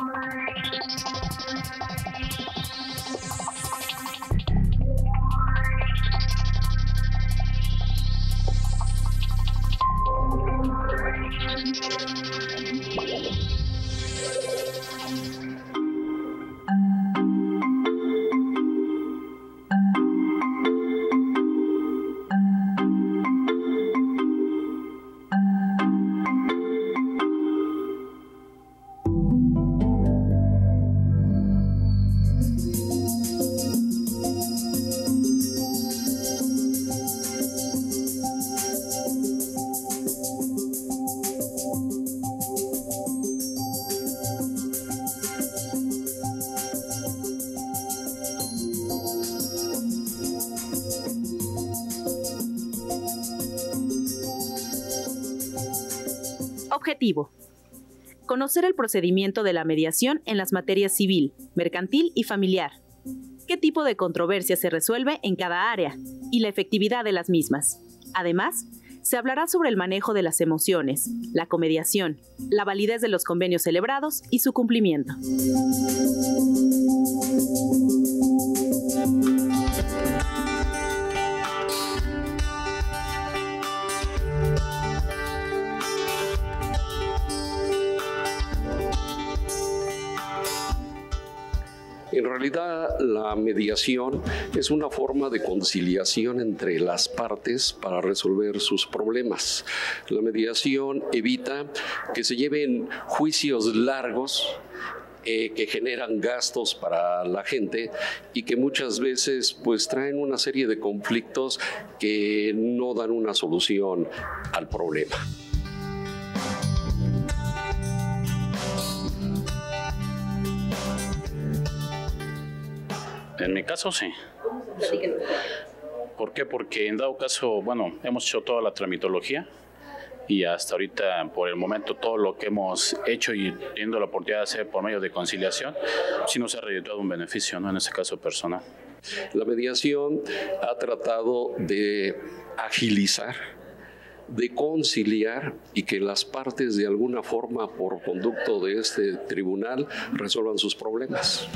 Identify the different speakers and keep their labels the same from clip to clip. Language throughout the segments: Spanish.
Speaker 1: Bye.
Speaker 2: Conocer el procedimiento de la mediación en las materias civil, mercantil y familiar. Qué tipo de controversia se resuelve en cada área y la efectividad de las mismas. Además, se hablará sobre el manejo de las emociones, la comediación, la validez de los convenios celebrados y su cumplimiento.
Speaker 3: En realidad, la mediación es una forma de conciliación entre las partes para resolver sus problemas. La mediación evita que se lleven juicios largos eh, que generan gastos para la gente y que muchas veces pues traen una serie de conflictos que no dan una solución al problema. En mi caso, sí. ¿Por qué? Porque en dado caso, bueno, hemos hecho toda la tramitología y hasta ahorita, por el momento, todo lo que hemos hecho y teniendo la oportunidad de hacer por medio de conciliación, sí nos ha resultado un beneficio, ¿no? En ese caso personal. La mediación ha tratado de agilizar de conciliar y que las partes de alguna forma por conducto de este tribunal resuelvan sus problemas.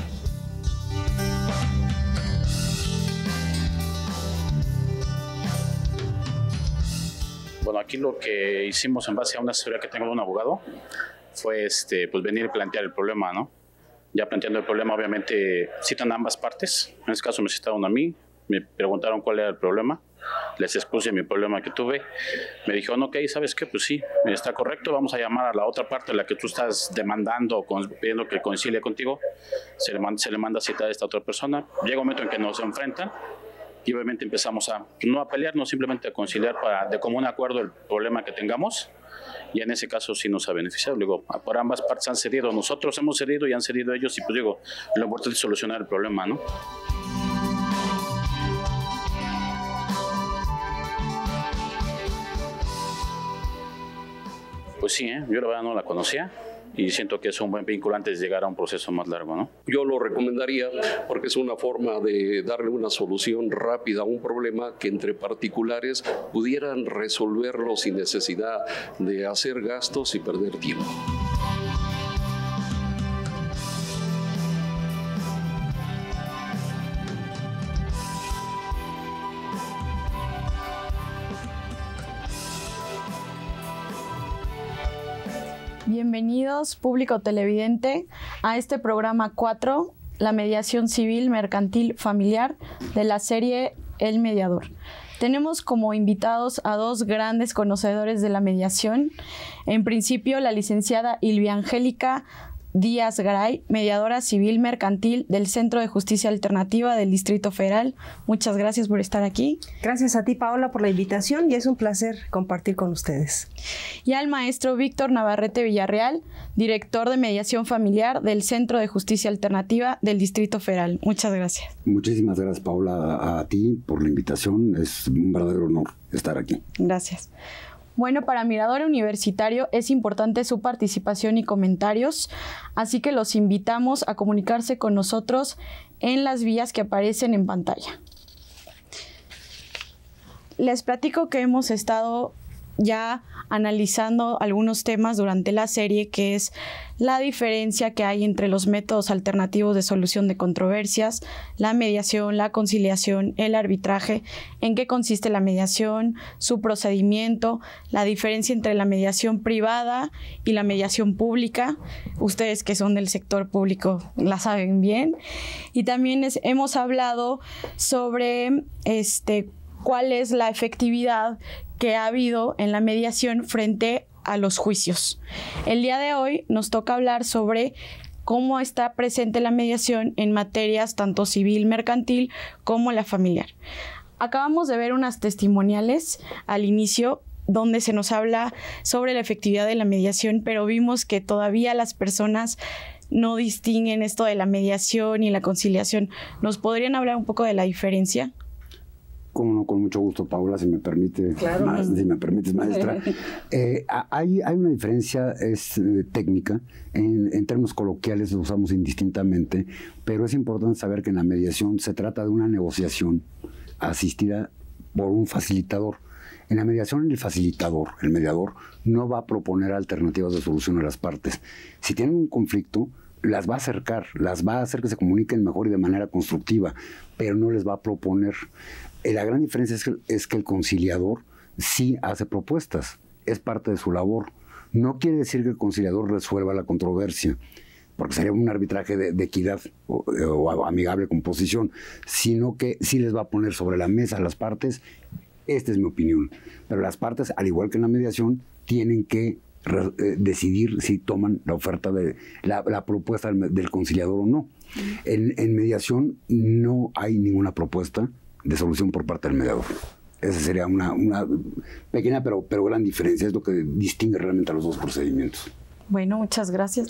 Speaker 3: Bueno, aquí lo que hicimos en base a una asesoría que tengo de un abogado fue este, pues venir a plantear el problema, ¿no? Ya planteando el problema, obviamente citan ambas partes. En este caso me citaron a mí, me preguntaron cuál era el problema, les expuse mi problema que tuve. Me dijeron, ok, ¿sabes qué? Pues sí, está correcto, vamos a llamar a la otra parte, la que tú estás demandando o pidiendo que concilie contigo. Se le, manda, se le manda a citar a esta otra persona. Llega un momento en que nos enfrentan y obviamente empezamos a no a pelearnos, simplemente a conciliar para, de común acuerdo el problema que tengamos y en ese caso sí nos ha beneficiado. Digo, por ambas partes han cedido, nosotros hemos cedido y han cedido ellos y pues digo, lo importante es solucionar el problema, ¿no? Pues sí, ¿eh? yo la verdad no la conocía y siento que es un buen vínculo antes de llegar a un proceso más largo, ¿no? Yo lo recomendaría porque es una forma de darle una solución rápida a un problema que entre particulares pudieran resolverlo sin necesidad de hacer gastos y perder tiempo.
Speaker 2: Bienvenidos, público televidente, a este programa 4, la mediación civil, mercantil, familiar, de la serie El Mediador. Tenemos como invitados a dos grandes conocedores de la mediación. En principio, la licenciada Ilvia Angélica Díaz Garay, mediadora civil mercantil del Centro de Justicia Alternativa del Distrito Federal.
Speaker 4: Muchas gracias por estar aquí. Gracias a ti, Paola, por la invitación y es un placer compartir con ustedes.
Speaker 2: Y al maestro Víctor Navarrete Villarreal, director de mediación familiar del Centro de Justicia Alternativa del Distrito Federal. Muchas gracias.
Speaker 5: Muchísimas gracias, Paola, a ti por la invitación. Es un verdadero honor estar aquí. Gracias. Bueno,
Speaker 2: para Mirador Universitario es importante su participación y comentarios, así que los invitamos a comunicarse con nosotros en las vías que aparecen en pantalla. Les platico que hemos estado ya analizando algunos temas durante la serie, que es la diferencia que hay entre los métodos alternativos de solución de controversias, la mediación, la conciliación, el arbitraje, en qué consiste la mediación, su procedimiento, la diferencia entre la mediación privada y la mediación pública. Ustedes que son del sector público la saben bien. Y también hemos hablado sobre este cuál es la efectividad que ha habido en la mediación frente a los juicios. El día de hoy nos toca hablar sobre cómo está presente la mediación en materias tanto civil, mercantil como la familiar. Acabamos de ver unas testimoniales al inicio donde se nos habla sobre la efectividad de la mediación, pero vimos que todavía las personas no distinguen esto de la mediación y la conciliación. ¿Nos podrían hablar un poco de la diferencia?
Speaker 5: con mucho gusto, Paula, si me permite, si me permites, maestra. Eh, hay, una diferencia es, eh, técnica, en, en, términos coloquiales lo usamos indistintamente, pero es importante saber que en la mediación se trata de una negociación asistida por un facilitador. En la mediación el facilitador, el mediador, no va a proponer alternativas de solución a las partes. Si tienen un conflicto, las va a acercar, las va a hacer que se comuniquen mejor y de manera constructiva, pero no les va a proponer la gran diferencia es que, es que el conciliador sí hace propuestas, es parte de su labor. No quiere decir que el conciliador resuelva la controversia, porque sería un arbitraje de, equidad o, amigable composición, sino que sí les va a poner sobre la mesa las partes, esta es mi opinión, pero las partes, al igual que en la mediación, tienen que eh, decidir si toman la oferta de la, propuesta del, conciliador o no. en mediación no hay ninguna propuesta, de solución por parte del mediador. Esa sería una, pequeña pero, pero gran diferencia, es lo que distingue realmente a los dos procedimientos.
Speaker 4: Bueno, muchas gracias.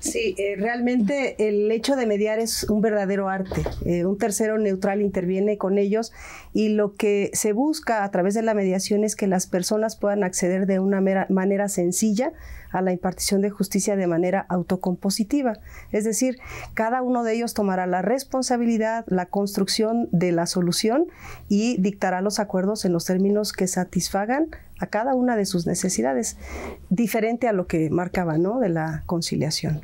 Speaker 4: Sí, eh, realmente el hecho de mediar es un verdadero arte. Eh, un tercero neutral interviene con ellos y lo que se busca a través de la mediación es que las personas puedan acceder de una manera sencilla a la impartición de justicia de manera autocompositiva. Es decir, cada uno de ellos tomará la responsabilidad, la construcción de la solución y dictará los acuerdos en los términos que satisfagan a cada una de sus necesidades, diferente a lo que marcaba de la conciliación.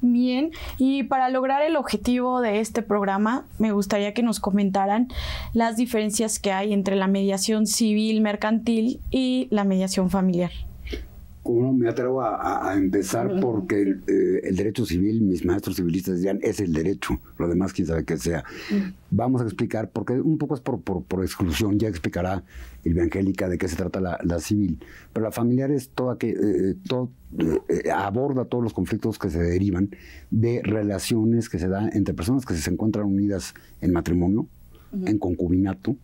Speaker 2: Bien, y para lograr el objetivo de este programa, me gustaría que nos comentaran las diferencias que hay entre la mediación civil mercantil y la mediación
Speaker 5: familiar. ¿Cómo me atrevo a, empezar? Porque eh, el, derecho civil, mis maestros civilistas decían, es el derecho, lo demás quién sabe qué sea. Vamos a explicar, porque un poco es por, por, exclusión, ya explicará Angélica de qué se trata la, civil. Pero la familiar es toda que, eh, eh, todo, aborda todos los conflictos que se derivan de relaciones que se dan entre personas que se encuentran unidas en matrimonio, en concubinato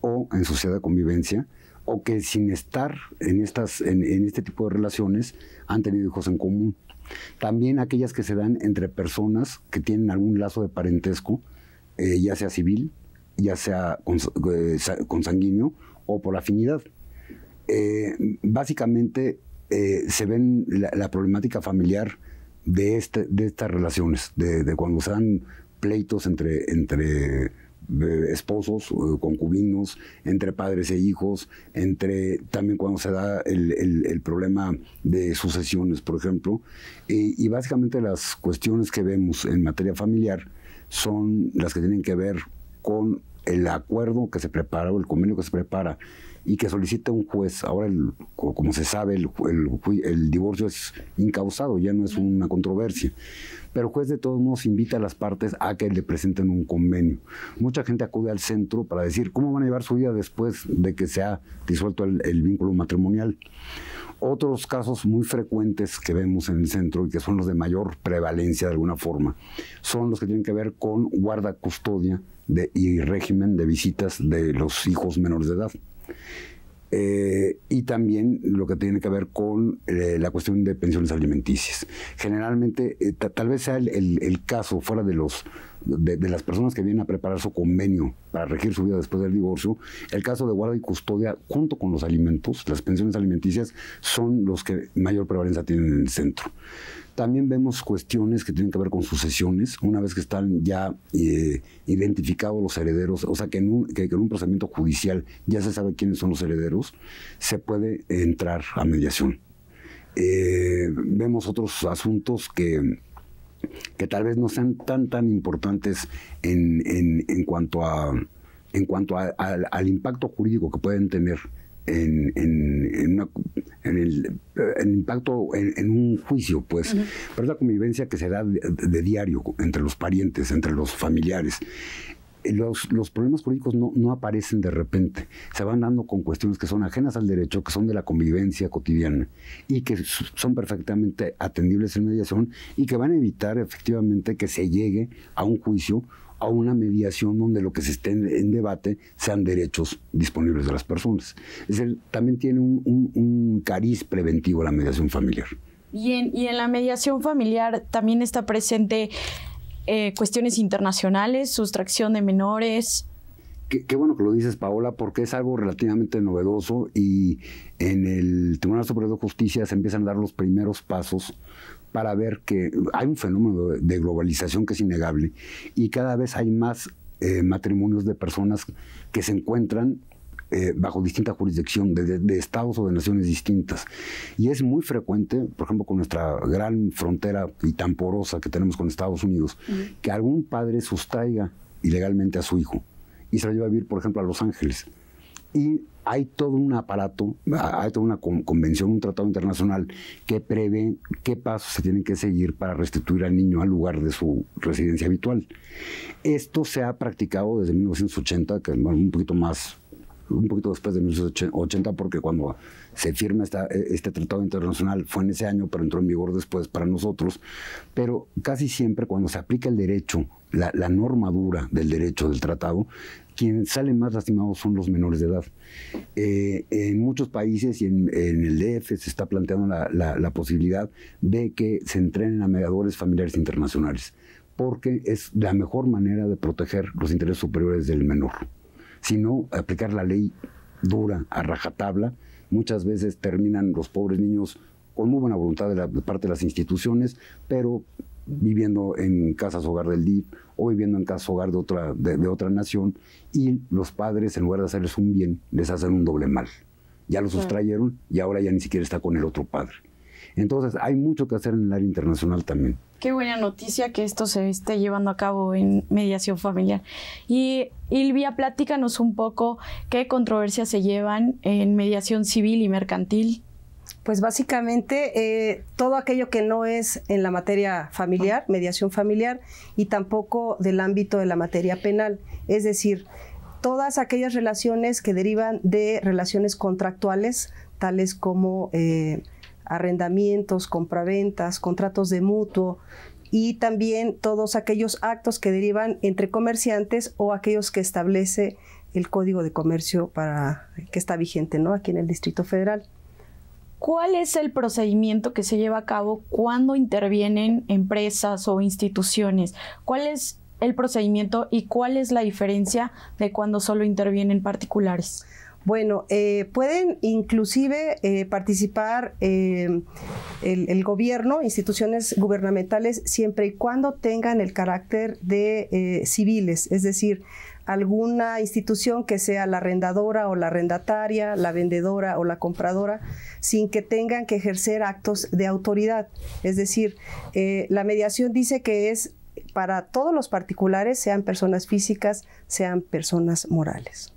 Speaker 5: o en sociedad de convivencia, o que sin estar en, estas, en, este tipo de relaciones han tenido hijos en común. También aquellas que se dan entre personas que tienen algún lazo de parentesco, eh, ya sea civil, ya sea eh, consanguíneo o por afinidad. Eh, básicamente se ven la, problemática familiar de, este, de estas relaciones, de, de cuando se dan pleitos entre, entre esposos, concubinos, entre padres e hijos, entre también cuando se da el, problema de sucesiones, por ejemplo. y básicamente las cuestiones que vemos en materia familiar son las que tienen que ver con el acuerdo que se prepara o el convenio que se prepara y que solicita un juez. Ahora, como se sabe, el, divorcio es incausado, ya no es una controversia. Pero el juez de todos modos invita a las partes a que le presenten un convenio. Mucha gente acude al centro para decir cómo van a llevar su vida después de que se ha disuelto el, vínculo matrimonial. Otros casos muy frecuentes que vemos en el centro y que son los de mayor prevalencia de alguna forma son los que tienen que ver con guarda custodia y régimen de visitas de los hijos menores de edad. Eh, y también lo que tiene que ver con eh, la cuestión de pensiones alimenticias. Generalmente, eh, tal vez sea el, caso fuera de los de, de, las personas que vienen a preparar su convenio para regir su vida después del divorcio, el caso de guarda y custodia, junto con los alimentos, las pensiones alimenticias, son los que mayor prevalencia tienen en el centro. También vemos cuestiones que tienen que ver con sucesiones, una vez que están ya eh, identificados los herederos, o sea que en, un, que, procedimiento judicial ya se sabe quiénes son los herederos, se puede entrar a mediación. Eh, vemos otros asuntos que, que tal vez no sean tan tan importantes en, cuanto a en cuanto al impacto jurídico que pueden tener en, el impacto en, un juicio, pues. Pero es la convivencia que se da de, diario entre los parientes, entre los familiares. Los, los problemas jurídicos no, no, aparecen de repente, se van dando con cuestiones que son ajenas al derecho, que son de la convivencia cotidiana y que son perfectamente atendibles en mediación y que van a evitar efectivamente que se llegue a un juicio a una mediación donde lo que se esté en, debate sean derechos disponibles de las personas. Es también tiene un, cariz preventivo la mediación familiar.
Speaker 2: Y en, y en la mediación familiar también está presente eh, cuestiones internacionales, sustracción de menores.
Speaker 5: Qué, qué, bueno que lo dices, Paola, porque es algo relativamente novedoso y en el Tribunal Superior de Justicia se empiezan a dar los primeros pasos para ver que hay un fenómeno de globalización que es innegable y cada vez hay más eh, matrimonios de personas que se encuentran eh, bajo distinta jurisdicción, de, estados o de naciones distintas. Y es muy frecuente, por ejemplo, con nuestra gran frontera y tan porosa que tenemos con Estados Unidos, que algún padre sustraiga ilegalmente a su hijo y se lo lleva a vivir, por ejemplo, a Los Ángeles. Y hay todo un aparato, hay toda una convención, un tratado internacional que prevé qué pasos se tienen que seguir para restituir al niño al lugar de su residencia habitual. Esto se ha practicado desde 1980, que es un poquito más un poquito después de 1980, porque cuando se firma este tratado internacional fue en ese año, pero entró en vigor después para nosotros. Pero casi siempre cuando se aplica el derecho la, norma dura del derecho del tratado, quien salen más lastimados son los menores de edad. Eh, en muchos países y en, el DF se está planteando la, posibilidad de que se entrenen a mediadores familiares internacionales, porque es la mejor manera de proteger los intereses superiores del menor. Si no, aplicar la ley dura, a rajatabla, muchas veces terminan los pobres niños con muy buena voluntad de, la, de parte de las instituciones, pero viviendo en casas hogar del DIP o viviendo en casas hogar de otra, nación y los padres en lugar de hacerles un bien les hacen un doble mal. Ya lo sustrayeron y ahora ya ni siquiera está con el otro padre. Entonces hay mucho que hacer en el área internacional también.
Speaker 2: Qué buena noticia que esto se esté llevando a cabo en mediación familiar. Y Ilvia, platícanos un poco qué controversias se llevan en mediación civil y mercantil
Speaker 4: pues básicamente eh, todo aquello que no es en la materia familiar, mediación familiar, y tampoco del ámbito de la materia penal. Es decir, todas aquellas relaciones que derivan de relaciones contractuales, tales como eh, arrendamientos, compraventas, contratos de mutuo, y también todos aquellos actos que derivan entre comerciantes o aquellos que establece el Código de Comercio para que está vigente, ¿no? Aquí en el Distrito Federal.
Speaker 2: ¿Cuál es el procedimiento que se lleva a cabo cuando intervienen empresas o instituciones? ¿Cuál es el procedimiento y cuál es la diferencia de cuando solo
Speaker 4: intervienen particulares? Bueno, eh, pueden inclusive eh, participar eh, el, el, gobierno, instituciones gubernamentales, siempre y cuando tengan el carácter de civiles, es decir, alguna institución que sea la arrendadora o la arrendataria, la vendedora o la compradora, sin que tengan que ejercer actos de autoridad. Es decir, eh, la mediación dice que es para todos los particulares, sean personas físicas, sean personas morales.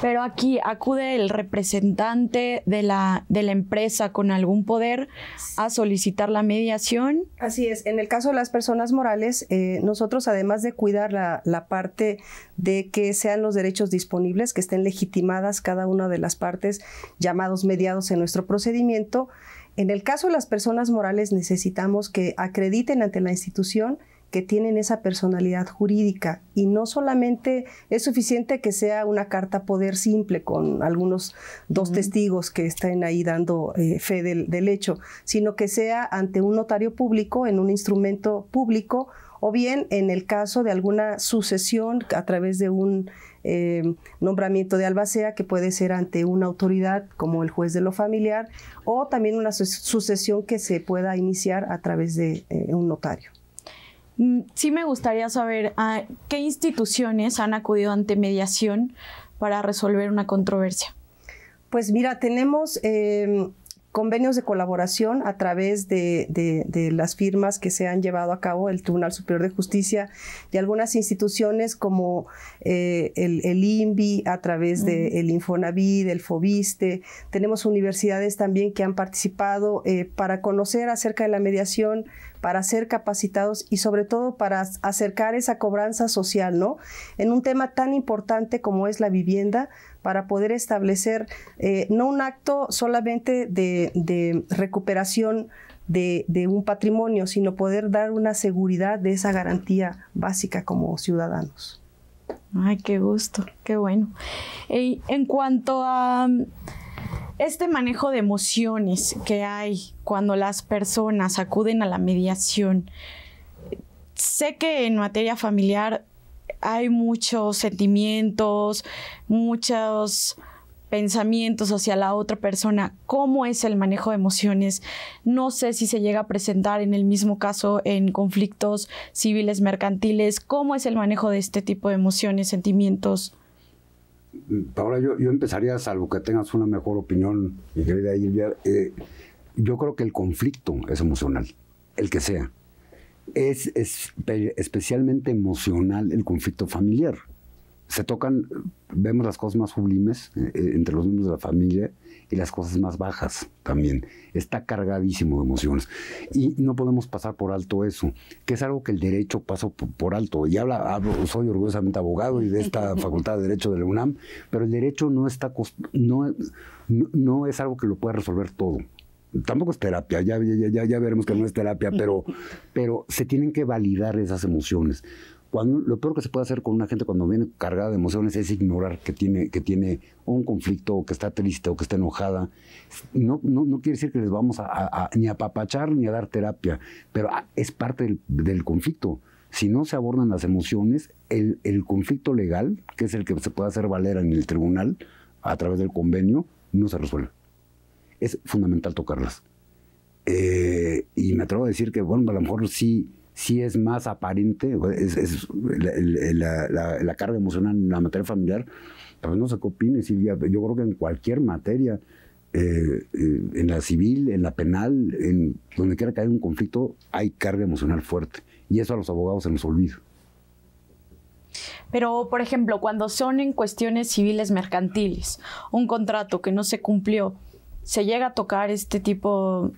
Speaker 2: Pero aquí acude el representante de la,
Speaker 4: empresa con algún poder a solicitar la mediación. Así es, en el caso de las personas morales, eh, nosotros además de cuidar la, la parte de que sean los derechos disponibles, que estén legitimadas cada una de las partes llamados mediados en nuestro procedimiento, en el caso de las personas morales necesitamos que acrediten ante la institución que tienen esa personalidad jurídica y no solamente es suficiente que sea una carta poder simple con algunos dos testigos que estén ahí dando eh, fe del, hecho, sino que sea ante un notario público en un instrumento público o bien en el caso de alguna sucesión a través de un eh, nombramiento de albacea que puede ser ante una autoridad como el juez de lo familiar o también una sucesión que se pueda iniciar a través de eh, un notario.
Speaker 2: Mm, sí me gustaría saber a ah, qué instituciones han acudido ante mediación para resolver una controversia.
Speaker 4: Pues mira, tenemos em, convenios de colaboración a través de, las firmas que se han llevado a cabo el Tribunal Superior de Justicia y algunas instituciones como eh, el, el, INVI a través del Infonavid, el FOBISTE. Tenemos universidades también que han participado eh, para conocer acerca de la mediación, para ser capacitados y sobre todo para acercar esa cobranza social, ¿no? En un tema tan importante como es la vivienda, para poder establecer eh, no un acto solamente de, recuperación de, un patrimonio, sino poder dar una seguridad de esa garantía básica como ciudadanos. Ay, qué gusto,
Speaker 2: qué bueno. en cuanto a mm, este manejo de emociones que hay cuando las personas acuden a la mediación, sé que en materia familiar hay muchos sentimientos, muchos pensamientos hacia la otra persona, cómo es el manejo de emociones. No sé si se llega a presentar en el mismo caso en conflictos civiles mercantiles, cómo es el manejo de este tipo de emociones, sentimientos.
Speaker 5: Mm, Paola, yo, empezaría, salvo que tengas una mejor opinión, mi querida Ylvia. Eh, yo creo que el conflicto es emocional, el que sea es, especialmente emocional el conflicto familiar. Se tocan, vemos las cosas más sublimes eh, eh, entre los miembros de la familia y las cosas más bajas también. Está cargadísimo de emociones. Y no podemos pasar por alto eso, que es algo que el derecho pasa por, alto. Y soy orgullosamente abogado y de esta Facultad de Derecho de la UNAM, pero el derecho no, está, no es algo que lo pueda resolver todo tampoco es terapia, ya, ya, ya, veremos que no es terapia, pero, pero se tienen que validar esas emociones. Cuando, lo peor que se puede hacer con una gente cuando viene cargada de emociones es ignorar que tiene, que tiene un conflicto, o que está triste, o que está enojada. No, no, no quiere decir que les vamos a, ni a papachar ni a dar terapia, pero ah, es parte del, del conflicto. Si no se abordan las emociones, el, el conflicto legal, que es el que se puede hacer valer en el tribunal a través del convenio, no se resuelve es fundamental tocarlas. Eh, y me atrevo a decir que, bueno, a lo mejor sí, sí es más aparente, la, carga emocional en la materia familiar, pero no sé qué y Silvia. Yo creo que en cualquier materia, eh, eh, en la civil, en la penal, en donde quiera que haya un conflicto, hay carga emocional fuerte. Y eso a los abogados se nos olvida.
Speaker 2: Pero, por ejemplo, cuando son en cuestiones civiles mercantiles, un contrato que no se cumplió, se llega a tocar
Speaker 4: este tipo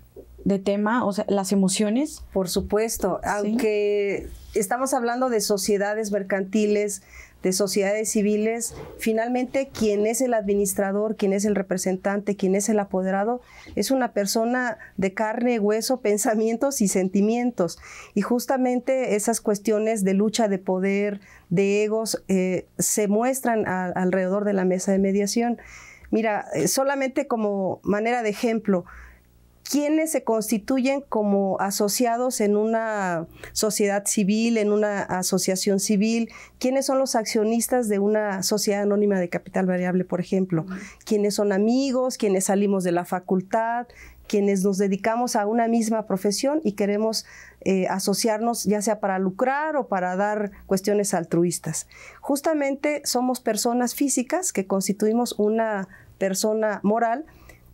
Speaker 4: de tema, o sea, las emociones. Por supuesto, aunque estamos hablando de sociedades mercantiles, de sociedades civiles, finalmente quien es el administrador, quien es el representante, quien es el apoderado, es una persona de carne, hueso, pensamientos y sentimientos. Y justamente esas cuestiones de lucha de poder, de egos, eh, se muestran alrededor de la mesa de mediación. Mira, eh, solamente como manera de ejemplo, quienes se constituyen como asociados en una sociedad civil, en una asociación civil, quiénes son los accionistas de una sociedad anónima de capital variable, por ejemplo, quiénes son amigos, quiénes salimos de la facultad, quienes nos dedicamos a una misma profesión y queremos eh, asociarnos ya sea para lucrar o para dar cuestiones altruistas. Justamente somos personas físicas que constituimos una persona moral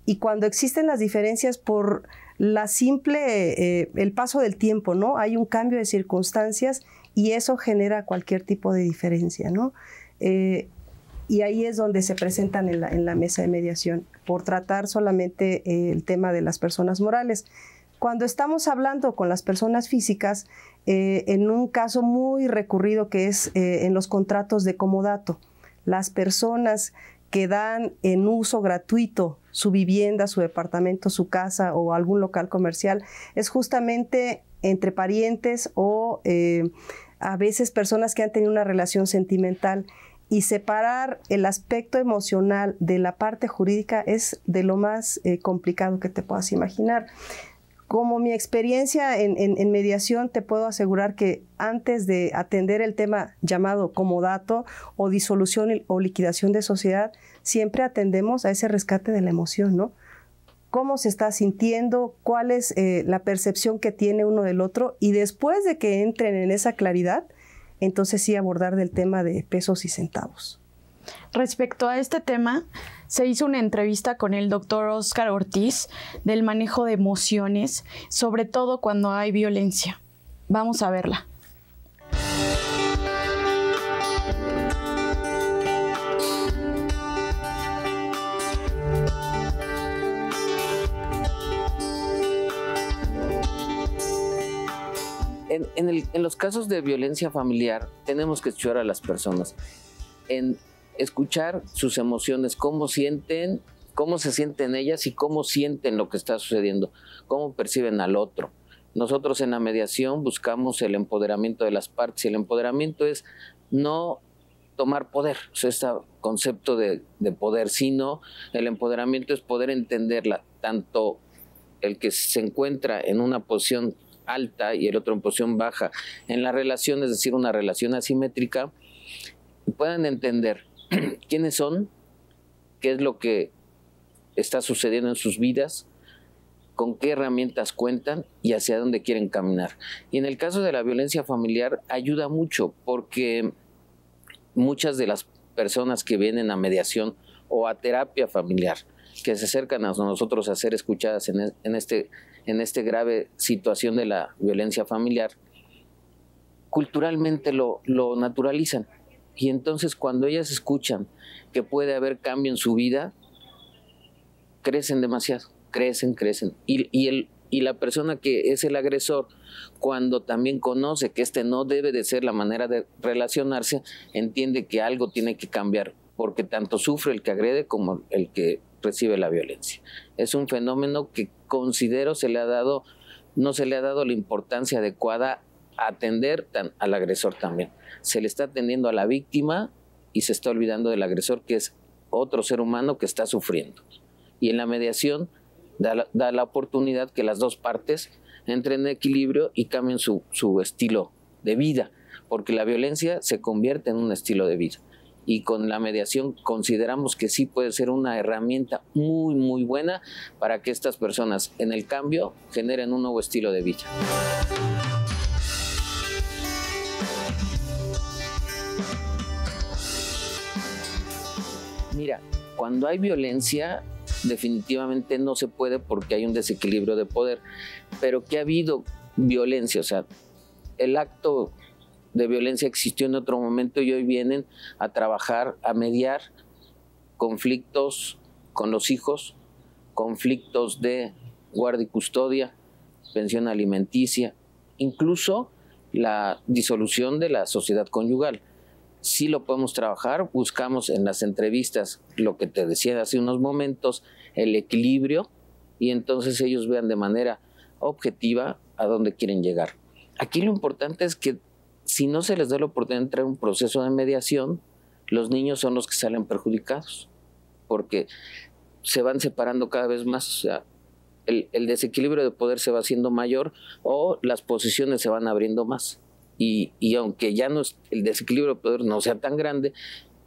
Speaker 4: y cuando existen las diferencias por la simple, eh, el paso del tiempo, ¿no? Hay un cambio de circunstancias y eso genera cualquier tipo de diferencia, ¿no? Eh, y ahí es donde se presentan en la, mesa de mediación, por tratar solamente eh, el tema de las personas morales. Cuando estamos hablando con las personas físicas, en un caso muy recurrido que es en los contratos de comodato, las personas que dan en uso gratuito su vivienda, su departamento, su casa o algún local comercial, es justamente entre parientes o eh, a veces personas que han tenido una relación sentimental. Y separar el aspecto emocional de la parte jurídica es de lo más eh, complicado que te puedas imaginar. Como mi experiencia en, mediación, te puedo asegurar que antes de atender el tema llamado como dato o disolución o liquidación de sociedad, siempre atendemos a ese rescate de la emoción, ¿no? cómo se está sintiendo, cuál es eh, la percepción que tiene uno del otro y después de que entren en esa claridad, entonces sí abordar del tema de pesos y centavos.
Speaker 2: Respecto a este tema, se hizo una entrevista con el doctor Oscar Ortiz del manejo de emociones, sobre todo cuando hay violencia. Vamos a verla.
Speaker 1: En, los casos de violencia familiar tenemos que escuchar a las personas. En escuchar sus emociones, cómo sienten, cómo se sienten ellas y cómo sienten lo que está sucediendo, cómo perciben al otro. Nosotros en la mediación buscamos el empoderamiento de las partes y el empoderamiento es no tomar poder, o este concepto de, de poder, sino el empoderamiento es poder entenderla, tanto el que se encuentra en una posición alta y el otro en posición baja en la relación, es decir, una relación asimétrica, puedan entender quiénes son, qué es lo que está sucediendo en sus vidas, con qué herramientas cuentan y hacia dónde quieren caminar. Y en el caso de la violencia familiar ayuda mucho porque muchas de las personas que vienen a mediación o a terapia familiar, que se acercan a nosotros a ser escuchadas en, en este, en este grave situación de la violencia familiar, culturalmente lo naturalizan y entonces cuando ellas escuchan que puede haber cambio en su vida, crecen demasiado, crecen, crecen. Y, el, y la persona que es el agresor, cuando también conoce que este no debe de ser la manera de relacionarse, entiende que algo tiene que cambiar, porque tanto sufre el que agrede como el que recibe la violencia. Es un fenómeno que considero se le ha dado, no se le ha dado la importancia adecuada atender al agresor también. Se le está atendiendo a la víctima y se está olvidando del agresor, que es otro ser humano que está sufriendo. Y en la mediación da la, oportunidad que las dos partes entren en equilibrio y cambien su, su estilo de vida, porque la violencia se convierte en un estilo de vida. Y con la mediación consideramos que sí puede ser una herramienta muy, muy buena para que estas personas en el cambio generen un nuevo estilo de vida. mira, cuando hay violencia, definitivamente no se puede porque hay un desequilibrio de poder, pero que ha habido violencia, o sea, el acto de violencia existió en otro momento y hoy vienen a trabajar, a mediar conflictos con los hijos, conflictos de guardia y custodia, pensión alimenticia, incluso la disolución de la sociedad conyugal sí lo podemos trabajar, buscamos en las entrevistas lo que te decía hace unos momentos, el equilibrio, y entonces ellos vean de manera objetiva a dónde quieren llegar. Aquí lo importante es que si no se les da la oportunidad de entrar en un proceso de mediación, los niños son los que salen perjudicados, porque se van separando cada vez más, o sea, el, el desequilibrio de poder se va haciendo mayor o las posiciones se van abriendo más y, aunque ya no, el desequilibrio de poder no sea tan grande,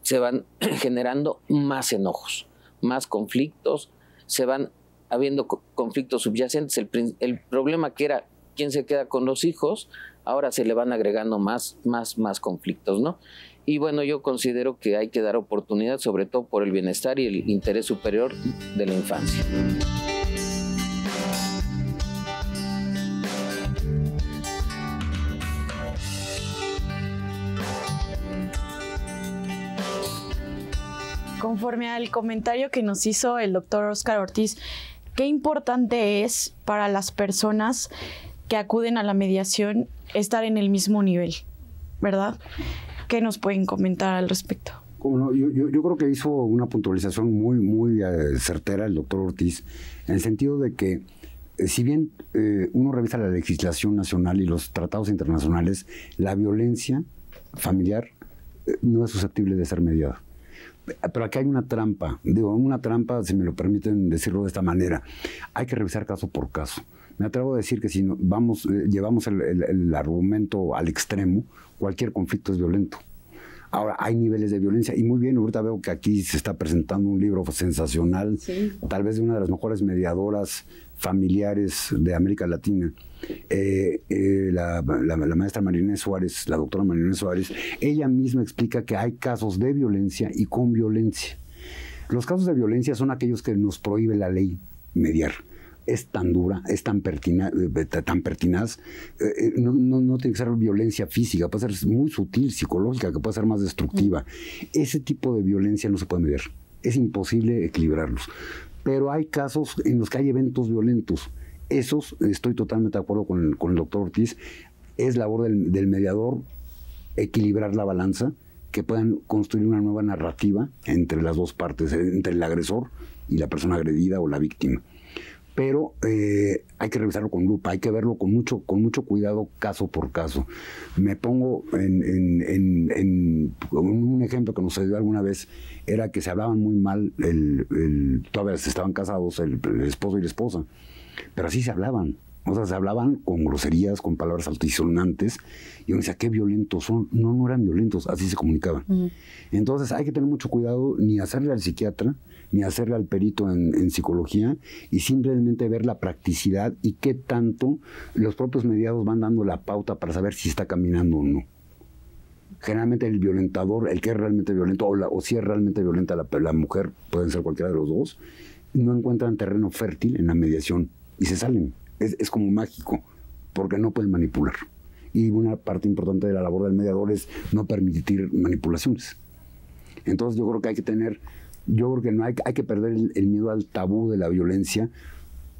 Speaker 1: se van generando más enojos, más conflictos, se van habiendo conflictos subyacentes. El, problema que era quién se queda con los hijos, ahora se le van agregando más, más, más conflictos, ¿no? Y bueno, yo considero que hay que dar oportunidad, sobre todo por el bienestar y el interés superior de la infancia.
Speaker 2: conforme al comentario que nos hizo el doctor Oscar Ortiz, qué importante es para las personas que acuden a la mediación estar en el mismo nivel, ¿verdad? ¿Qué nos pueden comentar al respecto?
Speaker 5: yo, creo que hizo una puntualización muy, muy eh, certera el doctor Ortiz, en el sentido de que eh, si bien eh, uno revisa la legislación nacional y los tratados internacionales, la violencia familiar no es susceptible de ser mediada. Pero aquí hay una trampa, digo, una trampa, si me lo permiten decirlo de esta manera. Hay que revisar caso por caso. Me atrevo a decir que si vamos, eh, llevamos el, argumento al extremo, cualquier conflicto es violento. Ahora, hay niveles de violencia y muy bien, ahorita veo que aquí se está presentando un libro sensacional, tal vez de una de las mejores mediadoras familiares de América Latina. Eh, eh, la, maestra marina Suárez, la doctora marina Suárez, ella misma explica que hay casos de violencia y con violencia. Los casos de violencia son aquellos que nos prohíbe la ley mediar. Es tan dura, es tan, eh, pertinaz, no, no, tiene que ser violencia física, puede ser muy sutil, psicológica, que puede ser más destructiva. Mm. Ese tipo de violencia no se puede medir es imposible equilibrarlos pero hay casos en los que hay eventos violentos. Esos, estoy totalmente de acuerdo con el, doctor Ortiz, es labor del mediador equilibrar la balanza, que puedan construir una nueva narrativa entre las dos partes, entre el agresor y la persona agredida o la víctima pero eh, hay que revisarlo con lupa, hay que verlo con mucho, con mucho cuidado caso por caso. Me pongo en, un ejemplo que nos dio alguna vez, era que se hablaban muy mal, el, el, todavía estaban casados el, esposo y la esposa, pero así se hablaban. O sea, se hablaban con groserías, con palabras altisonantes, y uno decía, qué violentos son. No, no eran violentos, así se comunicaban. Entonces hay que tener mucho cuidado, ni hacerle al psiquiatra, ni hacerle al perito en, psicología y simplemente ver la practicidad y qué tanto los propios mediados van dando la pauta para saber si está caminando o no generalmente el violentador, el que es realmente violento o, si es realmente violenta la, mujer, pueden ser cualquiera de los dos, no encuentran terreno fértil en la mediación y se salen. es, como mágico, porque no pueden manipular. Y una parte importante de la labor del mediador es no permitir manipulaciones. Entonces yo creo que hay que tener yo creo que no hay, que perder el, miedo al tabú de la violencia,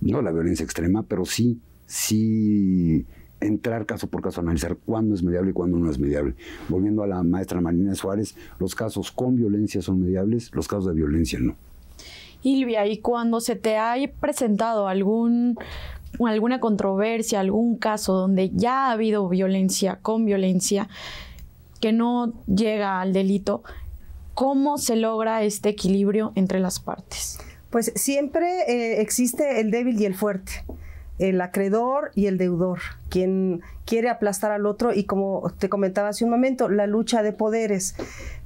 Speaker 5: no la violencia extrema, pero sí, sí entrar caso por caso, analizar cuándo es mediable y cuándo no es mediable. Volviendo a la maestra Marina Suárez, los casos con violencia son mediables, los casos de violencia no.
Speaker 2: Ilvia, y cuando se te ha presentado algún alguna controversia, algún caso donde ya ha habido violencia con violencia que no llega al delito, ¿Cómo se
Speaker 4: logra este equilibrio entre las partes? Pues siempre eh, existe el débil y el fuerte, el acreedor y el deudor, quien quiere aplastar al otro y como te comentaba hace un momento, la lucha de poderes.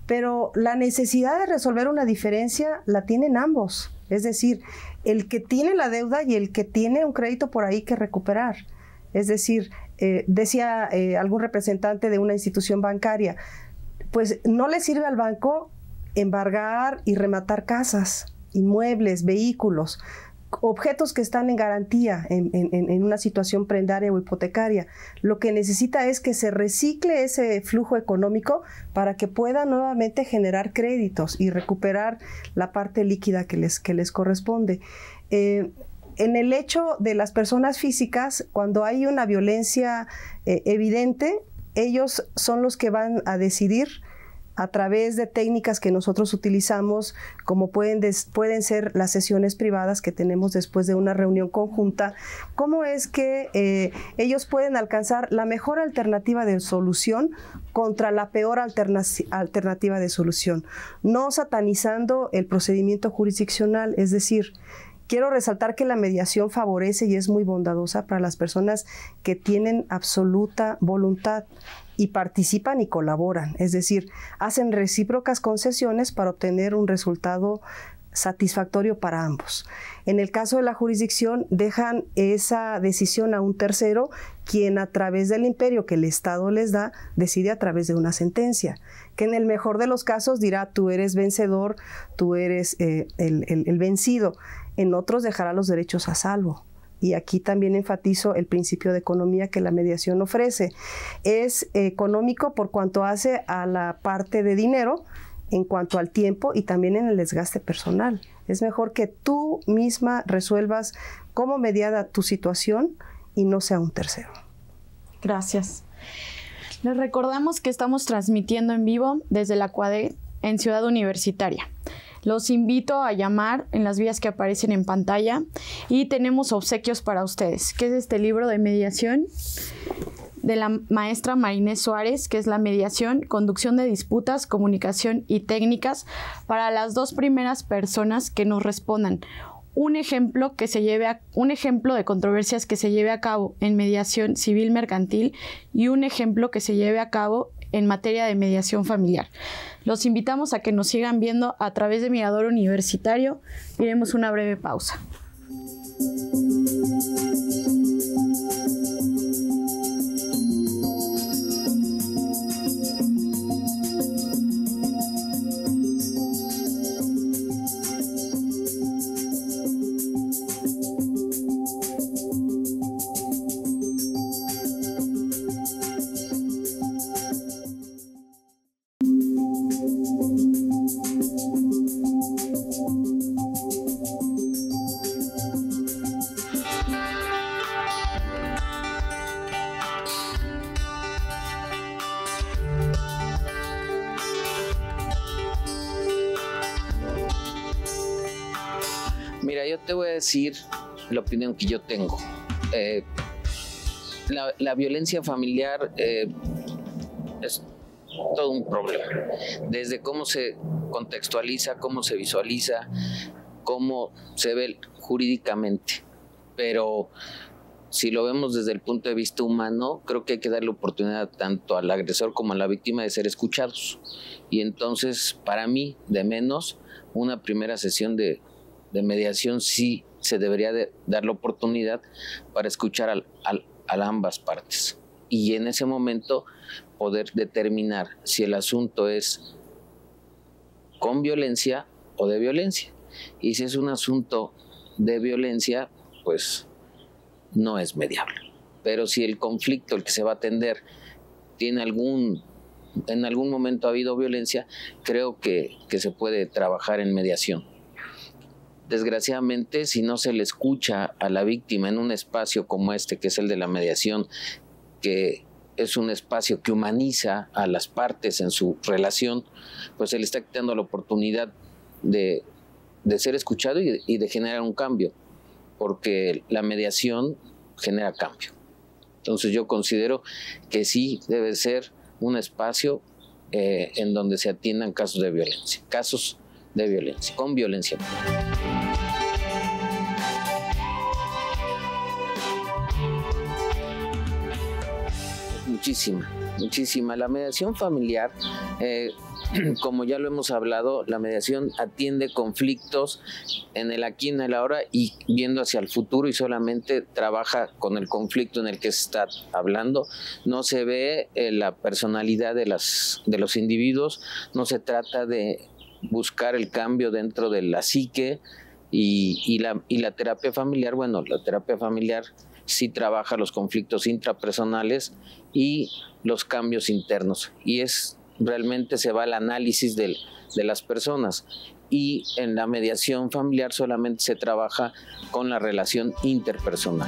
Speaker 4: Pero la necesidad de resolver una diferencia la tienen ambos, es decir, el que tiene la deuda y el que tiene un crédito por ahí que recuperar. Es decir, eh, decía eh, algún representante de una institución bancaria, pues no le sirve al banco embargar y rematar casas, inmuebles, vehículos, objetos que están en garantía en, una situación prendaria o hipotecaria. Lo que necesita es que se recicle ese flujo económico para que pueda nuevamente generar créditos y recuperar la parte líquida que les, corresponde. Eh, en el hecho de las personas físicas, cuando hay una violencia eh, evidente, ellos son los que van a decidir a través de técnicas que nosotros utilizamos, como pueden, pueden ser las sesiones privadas que tenemos después de una reunión conjunta, cómo es que eh, ellos pueden alcanzar la mejor alternativa de solución contra la peor alternativa de solución, no satanizando el procedimiento jurisdiccional, es decir, Quiero resaltar que la mediación favorece y es muy bondadosa para las personas que tienen absoluta voluntad, y participan y colaboran, es decir, hacen recíprocas concesiones para obtener un resultado satisfactorio para ambos. En el caso de la jurisdicción, dejan esa decisión a un tercero, quien a través del imperio que el Estado les da, decide a través de una sentencia, que en el mejor de los casos dirá, tú eres vencedor, tú eres eh, el vencido. En otros dejará los derechos a salvo y aquí también enfatizo el principio de economía que la mediación ofrece. Es económico por cuanto hace a la parte de dinero en cuanto al tiempo y también en el desgaste personal. Es mejor que tú misma resuelvas cómo mediada tu situación y no sea un tercero. Gracias.
Speaker 2: Les recordamos que estamos transmitiendo en vivo desde la CUADE en Ciudad Universitaria. Los invito a llamar en las vías que aparecen en pantalla y tenemos obsequios para ustedes, que es este libro de mediación de la maestra Marinés Suárez, que es la mediación, conducción de disputas, comunicación y técnicas para las dos primeras personas que nos respondan un ejemplo que se lleve a, un ejemplo de controversias que se lleve a cabo en mediación civil mercantil y un ejemplo que se lleve a cabo en materia de mediación familiar. Los invitamos a que nos sigan viendo a través de Mirador Universitario. Iremos una breve pausa.
Speaker 1: Mira, yo te voy a decir la opinión que yo tengo. Eh, la, violencia familiar eh, es todo un problema. Desde cómo se contextualiza, cómo se visualiza, cómo se ve jurídicamente. Pero si lo vemos desde el punto de vista humano, creo que hay que darle oportunidad tanto al agresor como a la víctima de ser escuchados. Y entonces, para mí, de menos, una primera sesión de de mediación sí se debería dar la oportunidad para escuchar a ambas partes y en ese momento poder determinar si el asunto es con violencia o de violencia. Y si es un asunto de violencia, pues no es mediable. Pero si el conflicto, el que se va a atender, tiene algún, en algún momento ha habido violencia, creo que se puede trabajar en mediación desgraciadamente, si no se le escucha a la víctima en un espacio como este, que es el de la mediación, que es un espacio que humaniza a las partes en su relación, pues se le está quitando la oportunidad de, ser escuchado y, de generar un cambio, porque la mediación genera cambio. Entonces yo considero que sí debe ser un espacio eh, en donde se atiendan casos de violencia, casos de violencia, con violencia. muchísima, muchísima. La mediación familiar, eh, como ya lo hemos hablado, la mediación atiende conflictos en el aquí, en el ahora y viendo hacia el futuro y solamente trabaja con el conflicto en el que se está hablando. No se ve eh, la personalidad de, las, de los individuos, no se trata de buscar el cambio dentro de la psique, la, y, la, terapia familiar, bueno, la terapia familiar si trabaja los conflictos intrapersonales y los cambios internos. Y es realmente se va al análisis del, de las personas. Y en la mediación familiar solamente se trabaja con la relación interpersonal.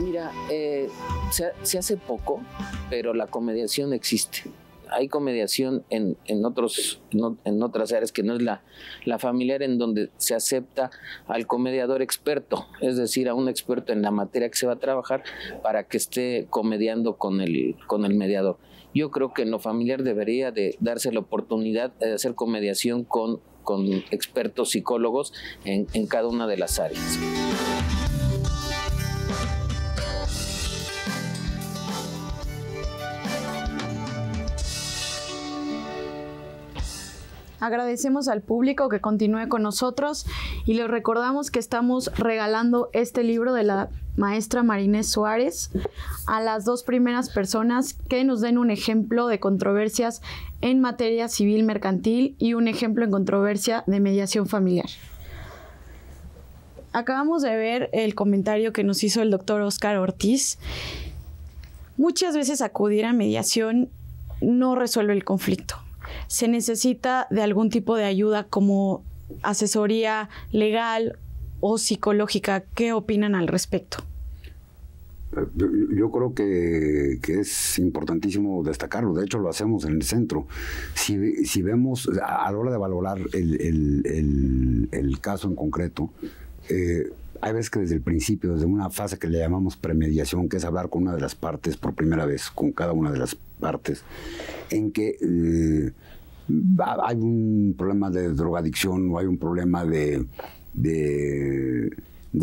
Speaker 1: Mira, eh, se, se hace poco, pero la comediación existe hay comediación en, en, otras áreas que no es la, familiar, en donde se acepta al comediador experto, es decir, a un experto en la materia que se va a trabajar para que esté comediando con el, con el mediador. Yo creo que en lo familiar debería de darse la oportunidad de hacer comediación con, expertos psicólogos en cada una de las áreas.
Speaker 2: Agradecemos al público que continúe con nosotros y les recordamos que estamos regalando este libro de la maestra Marinés Suárez a las dos primeras personas que nos den un ejemplo de controversias en materia civil mercantil y un ejemplo en controversia de mediación familiar. Acabamos de ver el comentario que nos hizo el doctor Oscar Ortiz. Muchas veces acudir a mediación no resuelve el conflicto se necesita de algún tipo de ayuda como asesoría legal o psicológica. ¿Qué opinan al respecto?
Speaker 5: Yo creo que, es importantísimo destacarlo, de hecho lo hacemos en el centro. Si, vemos a la hora de valorar el, caso en concreto, eh, hay veces que desde el principio, desde una fase que le llamamos premediación, que es hablar con una de las partes por primera vez, con cada una de las partes, en que eh, Ah, hay un problema de drogadicción o hay un problema de, de,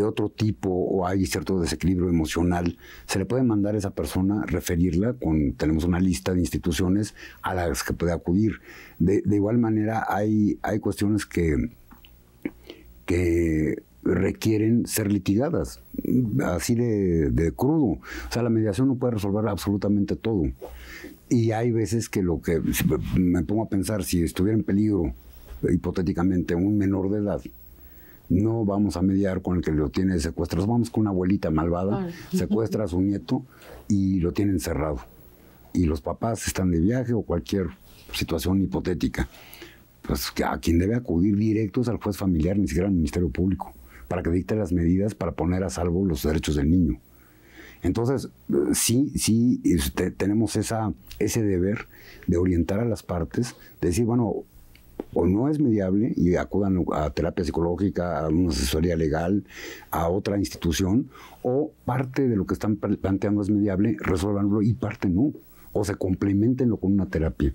Speaker 5: otro tipo o hay cierto desequilibrio emocional, se le puede mandar a esa persona, referirla, con, tenemos una lista de instituciones a las que puede acudir. De, igual manera, hay, cuestiones que, que requieren ser litigadas, así de, de crudo. O sea, la mediación no puede resolver absolutamente todo. Y hay veces que lo que me pongo a pensar, si estuviera en peligro, hipotéticamente, un menor de edad, no vamos a mediar con el que lo tiene secuestrado. Vamos con una abuelita malvada, secuestra a su nieto y lo tiene encerrado. Y los papás están de viaje o cualquier situación hipotética. Pues a quien debe acudir directo es al juez familiar, ni siquiera al Ministerio Público, para que dicte las medidas para poner a salvo los derechos del niño. Entonces, eh, sí, sí, este, tenemos esa, ese deber de orientar a las partes, de decir, bueno, o no es mediable y acudan a terapia psicológica, a una asesoría legal, a otra institución, o parte de lo que están planteando es mediable, resuélvanlo y parte no, o se complementenlo con una terapia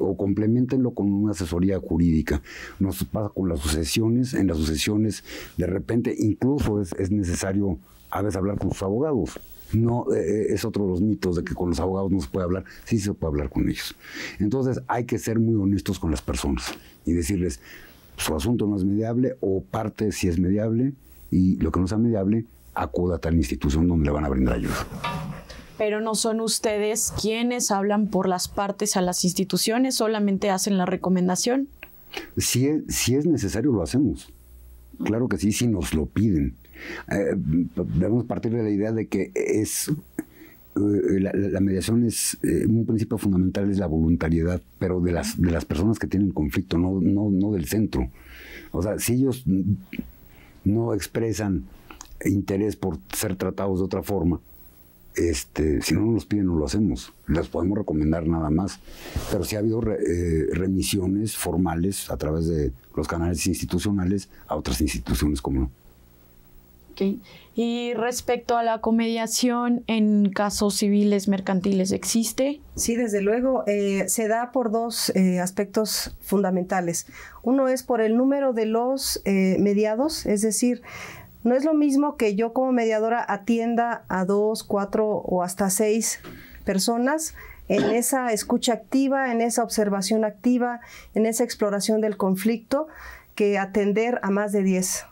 Speaker 5: o complementenlo con una asesoría jurídica. Nos pasa con las sucesiones, en las sucesiones de repente incluso es, es necesario a veces hablar con sus abogados no, eh, eh, es otro de los mitos de que con los abogados no se puede hablar. Sí se puede hablar con ellos. Entonces hay que ser muy honestos con las personas y decirles, su asunto no es mediable o parte si es mediable y lo que no sea mediable, acuda a tal institución donde le van a brindar ayuda.
Speaker 2: Pero no son ustedes quienes hablan por las partes a las instituciones, solamente hacen la recomendación.
Speaker 5: Si es, si es necesario, lo hacemos. Claro que sí, si nos lo piden. Eh, debemos partir de la idea de que es eh, la, mediación es eh, un principio fundamental es la voluntariedad, pero de las de las personas que tienen conflicto, no, no, no del centro. O sea, si ellos no expresan interés por ser tratados de otra forma, este, si no nos piden no lo hacemos, las podemos recomendar nada más. Pero si ha habido remisiones formales a través de los canales institucionales a otras instituciones como no.
Speaker 2: Y respecto a la comediación en casos civiles, mercantiles, ¿existe?
Speaker 4: Sí, desde luego, eh, se da por dos eh, aspectos fundamentales. Uno es por el número de los eh, mediados, es decir, no es lo mismo que yo como mediadora atienda a dos, cuatro o hasta seis personas en esa escucha activa, en esa observación activa, en esa exploración del conflicto, que atender a más de diez.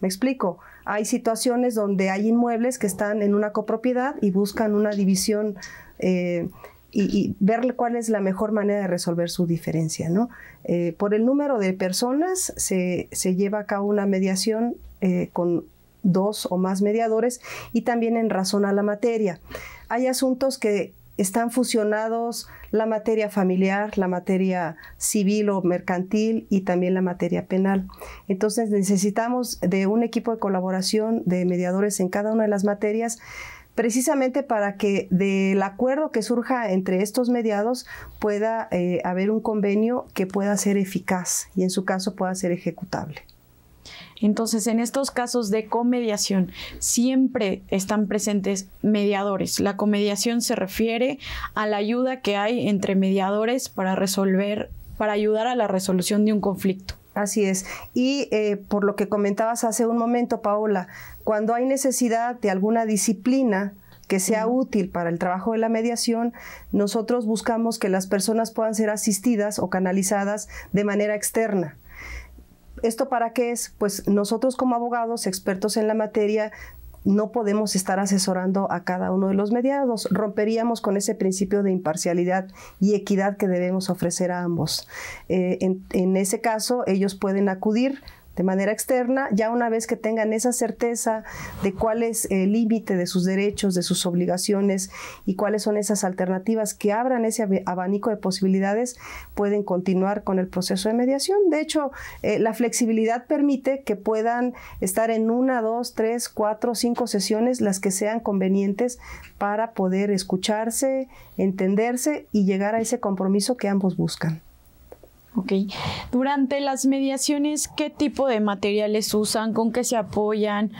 Speaker 4: ¿Me explico? hay situaciones donde hay inmuebles que están en una copropiedad y buscan una división eh, y, ver cuál es la mejor manera de resolver su diferencia. ¿no? Eh, por el número de personas se, lleva a cabo una mediación eh, con dos o más mediadores y también en razón a la materia. Hay asuntos que están fusionados la materia familiar, la materia civil o mercantil y también la materia penal. Entonces necesitamos de un equipo de colaboración de mediadores en cada una de las materias precisamente para que del acuerdo que surja entre estos mediados pueda eh, haber un convenio que pueda ser eficaz y en su caso pueda ser ejecutable. Entonces, en estos casos de comediación,
Speaker 2: siempre están presentes mediadores. La comediación se refiere a la ayuda
Speaker 4: que hay entre mediadores para resolver, para ayudar a la resolución de un conflicto. Así es. Y eh, por lo que comentabas hace un momento, Paola, cuando hay necesidad de alguna disciplina, que sea útil para el trabajo de la mediación, nosotros buscamos que las personas puedan ser asistidas o canalizadas de manera externa. ¿Esto para qué es? Pues nosotros como abogados, expertos en la materia, no podemos estar asesorando a cada uno de los mediados. Romperíamos con ese principio de imparcialidad y equidad que debemos ofrecer a ambos. Eh, en ese caso, ellos pueden acudir de manera externa, ya una vez que tengan esa certeza de cuál es el límite de sus derechos, de sus obligaciones y cuáles son esas alternativas que abran ese abanico de posibilidades, pueden continuar con el proceso de mediación. De hecho, eh, la flexibilidad permite que puedan estar en una, dos, tres, cuatro, cinco sesiones, las que sean convenientes para poder escucharse, entenderse y llegar a ese compromiso que ambos buscan.
Speaker 2: Ok. Durante las mediaciones, ¿qué tipo de materiales usan? ¿Con qué se apoyan?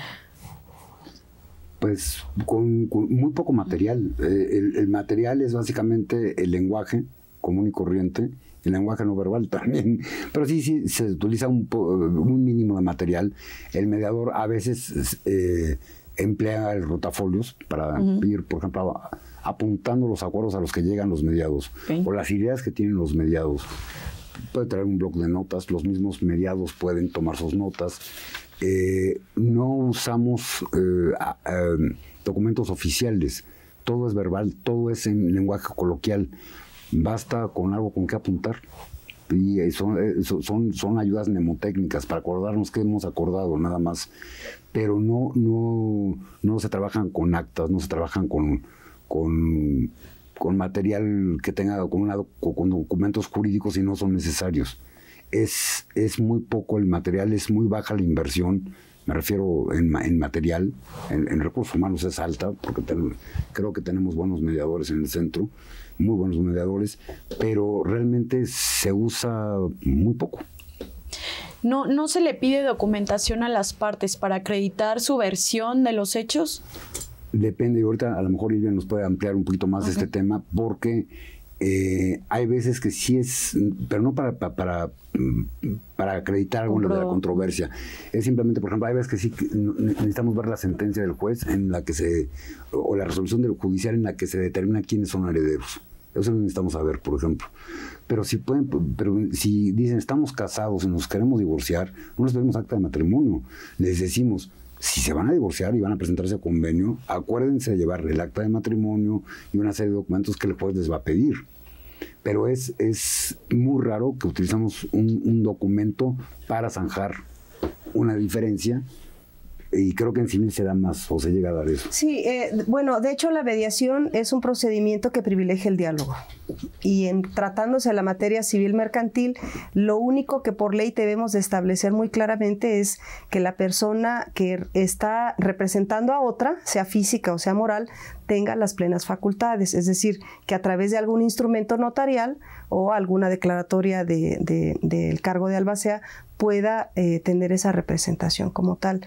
Speaker 5: Pues con, muy poco material. Eh, el, material es básicamente el lenguaje común y corriente, el lenguaje no verbal también, pero sí, sí, se utiliza un, mínimo de material. El mediador a veces eh, emplea el rotafolios para ir, por ejemplo, apuntando los acuerdos a los que llegan los mediados o las ideas que tienen los mediados puede traer un bloc de notas, los mismos mediados pueden tomar sus notas. Eh, no usamos eh, documentos oficiales, todo es verbal, todo es en lenguaje coloquial, basta con algo con que apuntar. Y eh, son, son, ayudas mnemotécnicas para acordarnos que hemos acordado, nada más. Pero no, no, no se trabajan con actas, no se trabajan con, con con material que tenga con, con documentos jurídicos y no son necesarios. Es, es muy poco el material, es muy baja la inversión, me refiero en, material, en, recursos humanos es alta, porque creo que tenemos buenos mediadores en el centro, muy buenos mediadores, pero realmente se usa muy poco.
Speaker 2: No, ¿No se le pide documentación a las partes para acreditar su versión de los hechos?
Speaker 5: depende, y ahorita a lo mejor Livia nos puede ampliar un poquito más este tema, porque eh, hay veces que sí es, pero no para, para, mm, para acreditar alguna de la controversia, es simplemente, por ejemplo, hay veces que sí necesitamos ver la sentencia del juez en la que se, o la resolución del judicial en la que se determina quiénes son herederos. Eso lo necesitamos saber, por ejemplo. Pero si pueden, pero si dicen estamos casados y nos queremos divorciar, no nos pedimos acta de matrimonio. Les decimos, si se van a divorciar y van a presentarse a convenio, acuérdense de llevar el acta de matrimonio y una serie de documentos que el juez les va a pedir. Pero es, es muy raro que utilizamos un, un documento para zanjar una diferencia y creo que en civil se da más o se llega a dar eso.
Speaker 4: Sí, eh, bueno, de hecho la mediación es un procedimiento que privilegia el diálogo. Y en tratándose de la materia civil mercantil, lo único que por ley debemos de establecer muy claramente es que la persona que está representando a otra, sea física o sea moral, tenga las plenas facultades, es decir, que a través de algún instrumento notarial o alguna declaratoria del de, cargo de albacea pueda eh, tener esa representación como tal.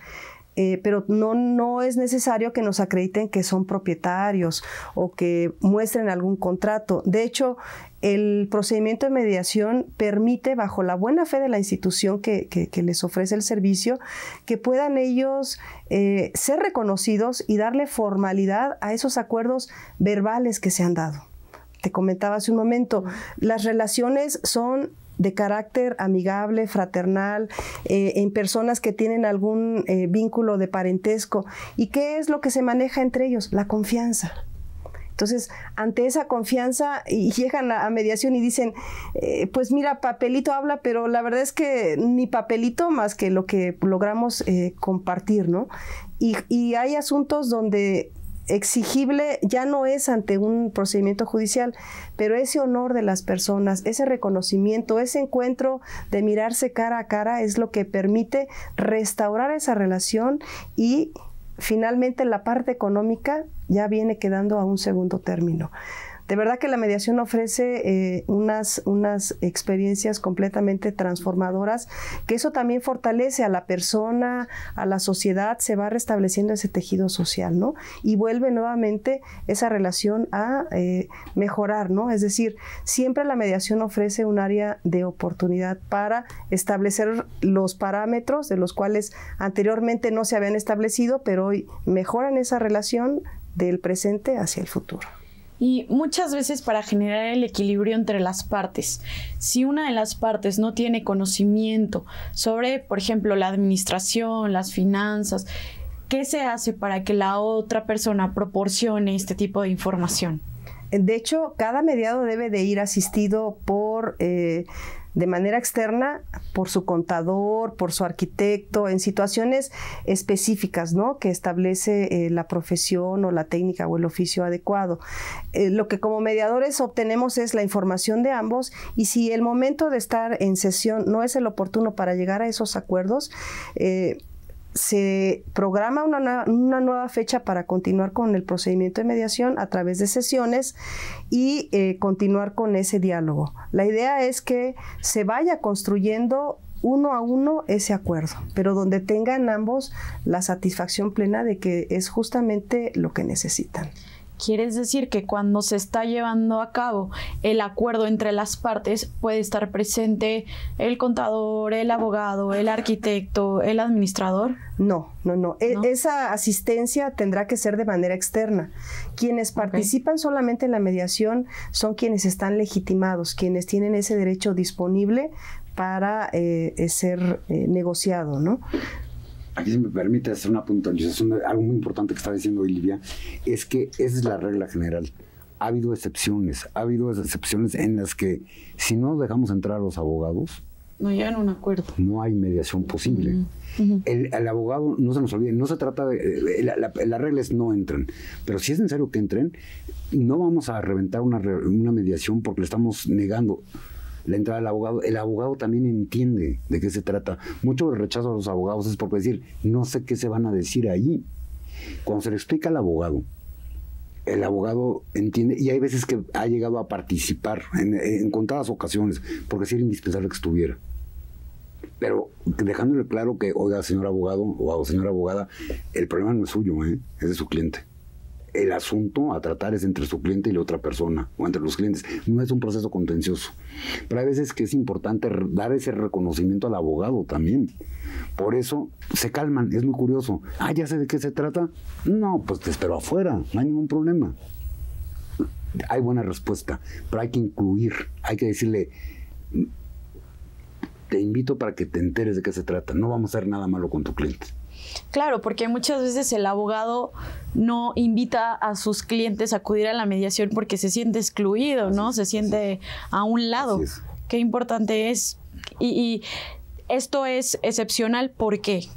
Speaker 4: Eh, pero no, no es necesario que nos acrediten que son propietarios o que muestren algún contrato. De hecho, el procedimiento de mediación permite, bajo la buena fe de la institución que, les ofrece el servicio, que puedan ellos eh, ser reconocidos y darle formalidad a esos acuerdos verbales que se han dado te comentaba hace un momento, las relaciones son de carácter amigable, fraternal, eh, en personas que tienen algún eh, vínculo de parentesco. ¿Y qué es lo que se maneja entre ellos? La confianza. Entonces, ante esa confianza y llegan a, mediación y dicen, eh, pues mira, papelito habla, pero la verdad es que ni papelito más que lo que logramos compartir, ¿no? y hay asuntos donde exigible ya no es ante un procedimiento judicial, pero ese honor de las personas, ese reconocimiento, ese encuentro de mirarse cara a cara es lo que permite restaurar esa relación y finalmente la parte económica ya viene quedando a un segundo término. De verdad que la mediación ofrece eh, unas, unas experiencias completamente transformadoras, que eso también fortalece a la persona, a la sociedad, se va restableciendo ese tejido social, ¿no? Y vuelve nuevamente esa relación a eh, mejorar, ¿no? Es decir, siempre la mediación ofrece un área de oportunidad para establecer los parámetros de los cuales anteriormente no se habían establecido, pero hoy mejoran esa relación del presente hacia el futuro.
Speaker 2: Y muchas veces para generar el equilibrio entre las partes, si una de las partes no tiene conocimiento sobre, por ejemplo, la administración, las finanzas, ¿qué se hace para que
Speaker 4: la otra persona proporcione este tipo de información? De hecho, cada mediado debe de ir asistido por... Eh, de manera externa por su contador, por su arquitecto, en situaciones específicas, ¿no? Que establece eh, la profesión o la técnica o el oficio adecuado. Eh, lo que como mediadores obtenemos es la información de ambos y si el momento de estar en sesión no es el oportuno para llegar a esos acuerdos, eh, se programa una nueva, una, nueva fecha para continuar con el procedimiento de mediación a través de sesiones y eh, continuar con ese diálogo. La idea es que se vaya construyendo uno a uno ese acuerdo, pero donde tengan ambos la satisfacción plena de que es justamente lo que necesitan.
Speaker 2: ¿Quieres decir que cuando se está llevando a cabo el acuerdo entre las partes puede estar presente el contador, el abogado, el arquitecto,
Speaker 4: el administrador? No, no, no. E, esa asistencia tendrá que ser de manera externa. Quienes participan solamente en la mediación son quienes están legitimados, quienes tienen ese derecho disponible para eh, eh, ser eh, negociado, ¿no?
Speaker 5: aquí si me permite hacer una puntualización, algo muy importante que está diciendo Livia, es que esa es la regla general. Ha habido excepciones, ha habido excepciones en las que si no dejamos entrar a los abogados, no a un acuerdo. No hay mediación posible. El, abogado, no se nos olvide, no se trata de. Eh, la, regla no entran Pero si es necesario que entren, no vamos a reventar una, una mediación porque le estamos negando la entrada del abogado, el abogado también entiende de qué se trata. Mucho rechazo a los abogados es porque decir, no sé qué se van a decir allí Cuando se le explica al abogado, el abogado entiende, y hay veces que ha llegado a participar en, contadas ocasiones, porque si era indispensable que estuviera. Pero dejándole claro que, oiga, señor abogado o señora abogada, el problema no es suyo, ¿eh? es de su cliente el asunto a tratar es entre su cliente y la otra persona o entre los clientes. No es un proceso contencioso. Pero hay veces que es importante dar ese reconocimiento al abogado también. Por eso se calman, es muy curioso. Ah, ya sé de qué se trata. No, pues te espero afuera, no hay ningún problema. Hay buena respuesta, pero hay que incluir, hay que decirle, mm, te invito para que te enteres de qué se trata. No vamos a hacer nada malo con tu cliente.
Speaker 2: Claro, porque muchas veces el abogado no invita a sus clientes a acudir a la mediación porque se siente excluido, ¿no? se siente a un lado. Qué importante es. Y, y esto es excepcional, ¿por qué?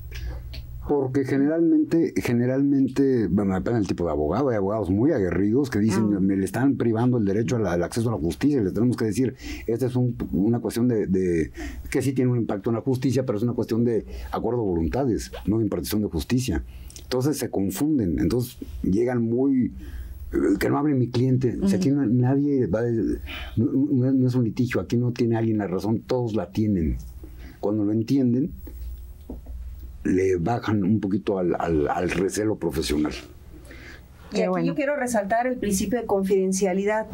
Speaker 5: Porque generalmente, generalmente, bueno, depende del tipo de abogado, hay abogados muy aguerridos que dicen, ah. me le están privando el derecho al acceso a la justicia, les tenemos que decir, esta es una cuestión de, que sí tiene un impacto en la justicia, pero es una cuestión de acuerdo de voluntades, no de impartición de justicia. Entonces se confunden, entonces llegan muy eh, que no hable mi cliente. aquí nadie va. no, no, es un litigio, aquí no tiene alguien la razón, todos la tienen. Cuando lo entienden, le bajan un poquito al, recelo profesional.
Speaker 4: Y yo quiero resaltar el principio de confidencialidad.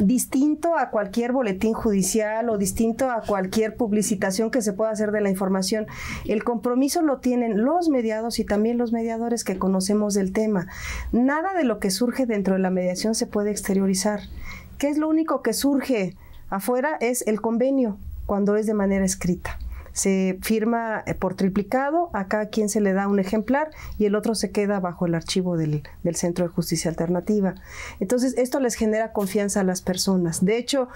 Speaker 4: Distinto a cualquier boletín judicial o distinto a cualquier publicitación que se pueda hacer de la información, el compromiso lo tienen los mediados y también los mediadores que conocemos del tema. Nada de lo que surge dentro de la mediación se puede exteriorizar. ¿Qué es lo único que surge afuera? Es el convenio, cuando es de manera escrita se firma eh, por triplicado, a quien se le da un ejemplar y el otro se queda bajo el archivo del, del Centro de Justicia Alternativa. Entonces, esto les genera confianza a las personas. De hecho,